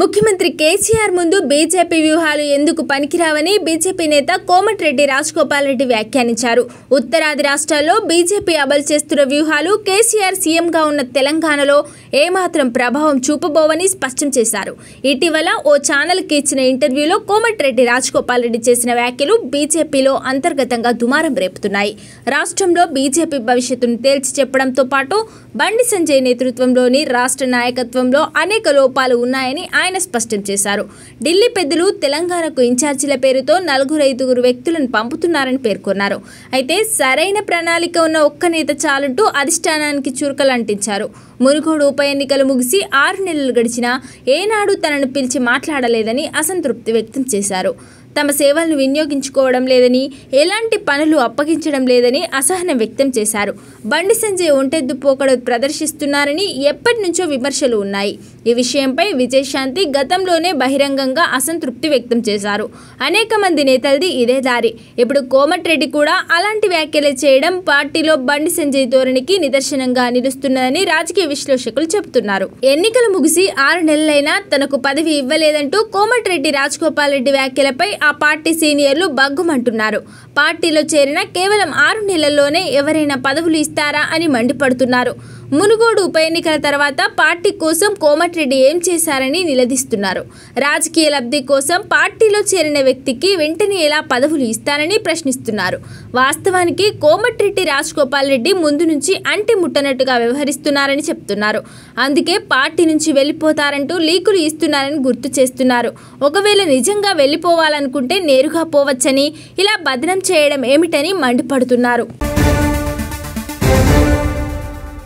ముఖ్యమంత్రి కేసీఆర్ ముందు బీజేపీ వ్యూహాలు ఎందుకు పనికిరావని బీజేపీ నేత కోమటిరెడ్డి రాజగోపాల్ రెడ్డి వ్యాఖ్యానించారు ఉత్తరాది రాష్ట్రాల్లో బీజేపీ అమలు చేస్తున్న వ్యూహాలు కేసీఆర్ సీఎంగా ఉన్న తెలంగాణలో ఏమాత్రం ప్రభావం చూపబోవని స్పష్టం చేశారు ఇటీవల ఓ ఛానల్కి ఇచ్చిన ఇంటర్వ్యూలో కోమటిరెడ్డి రాజగోపాల్ రెడ్డి చేసిన వ్యాఖ్యలు బీజేపీలో అంతర్గతంగా దుమారం రేపుతున్నాయి రాష్ట్రంలో బీజేపీ భవిష్యత్తును తేల్చి చెప్పడంతో పాటు బండి సంజయ్ నేతృత్వంలోని రాష్ట్ర నాయకత్వంలో అనేక లోపాలు ఉన్నాయని ఆయన స్పష్టం చేశారు ఢిల్లీ పెద్దలు తెలంగాణకు ఇన్ఛార్జీల పేరుతో నలుగురు ఐదుగురు వ్యక్తులను పంపుతున్నారని పేర్కొన్నారు అయితే సరైన ప్రణాళిక ఉన్న ఒక్క నేత చాలంటూ అధిష్టానానికి చురుకలు అంటించారు మురుగోడు ఉప ఎన్నికలు ముగిసి ఆరు నెలలు గడిచినా ఏనాడు తనను పిలిచి మాట్లాడలేదని అసంతృప్తి వ్యక్తం చేశారు తమ సేవలను వినియోగించుకోవడం లేదని ఎలాంటి పనులు అప్పగించడం లేదని అసహనం వ్యక్తం చేశారు బండి సంజయ్ ఒంటెద్దు పోకడ ప్రదర్శిస్తున్నారని ఎప్పటి నుంచో విమర్శలు ఉన్నాయి ఈ విషయంపై విజయశాంతి గతంలోనే బహిరంగంగా అసంతృప్తి వ్యక్తం చేశారు అనేక మంది నేతలది ఇదే దారి ఇప్పుడు కోమటిరెడ్డి కూడా అలాంటి వ్యాఖ్యలు చేయడం పార్టీలో బండి సంజయ్ ధోరణికి నిదర్శనంగా నిలుస్తున్నదని రాజకీయ విశ్లేషకులు చెబుతున్నారు ఎన్నికలు ముగిసి ఆరు నెలలైనా తనకు పదవి ఇవ్వలేదంటూ కోమటిరెడ్డి రాజగోపాల్ రెడ్డి వ్యాఖ్యలపై ఆ పార్టీ సీనియర్లు బగ్గుమంటున్నారు పార్టీలో చేరిన కేవలం ఆరు నెలల్లోనే ఎవరైనా పదవులు ఇస్తారా అని మండిపడుతున్నారు మునుగోడు ఉప ఎన్నికల తర్వాత పార్టీ కోసం కోమటిరెడ్డి ఏం చేశారని నిలదీస్తున్నారు రాజకీయ లబ్ధి కోసం పార్టీలో చేరిన వ్యక్తికి వెంటనే ఎలా పదవులు ఇస్తారని ప్రశ్నిస్తున్నారు వాస్తవానికి కోమటిరెడ్డి రాజగోపాల్ రెడ్డి ముందు నుంచి అంటి ముట్టనట్టుగా వ్యవహరిస్తున్నారని చెప్తున్నారు అందుకే పార్టీ నుంచి వెళ్ళిపోతారంటూ లీకులు ఇస్తున్నారని గుర్తు చేస్తున్నారు ఒకవేళ నిజంగా వెళ్ళిపోవాలనుకుంటే నేరుగా పోవచ్చని ఇలా భద్రం చేయడం ఏమిటని మండిపడుతున్నారు